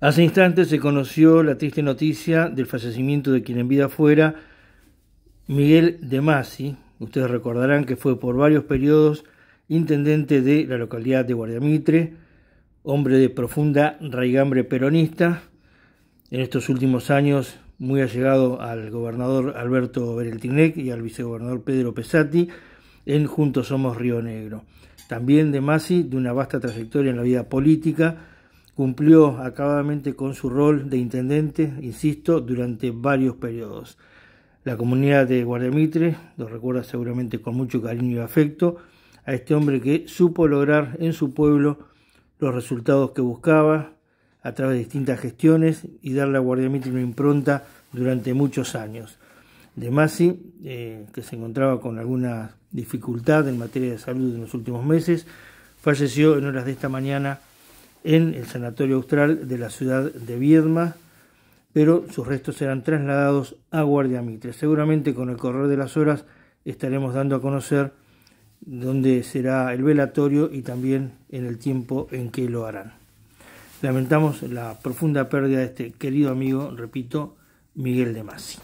Hace instantes se conoció la triste noticia del fallecimiento de quien en vida fuera Miguel de Masi. Ustedes recordarán que fue por varios periodos intendente de la localidad de Guardiamitre, hombre de profunda raigambre peronista, en estos últimos años muy allegado al gobernador Alberto Bereltinec y al vicegobernador Pedro Pesati en Juntos Somos Río Negro. También de Masi, de una vasta trayectoria en la vida política, Cumplió acabadamente con su rol de intendente, insisto, durante varios periodos. La comunidad de Guardemitre lo recuerda seguramente con mucho cariño y afecto a este hombre que supo lograr en su pueblo los resultados que buscaba a través de distintas gestiones y darle a Guardiamitre una impronta durante muchos años. De Masi, eh, que se encontraba con alguna dificultad en materia de salud en los últimos meses, falleció en horas de esta mañana en el Sanatorio Austral de la ciudad de Viedma, pero sus restos serán trasladados a Guardia Mitre. Seguramente con el correr de las horas estaremos dando a conocer dónde será el velatorio y también en el tiempo en que lo harán. Lamentamos la profunda pérdida de este querido amigo, repito, Miguel de Masi.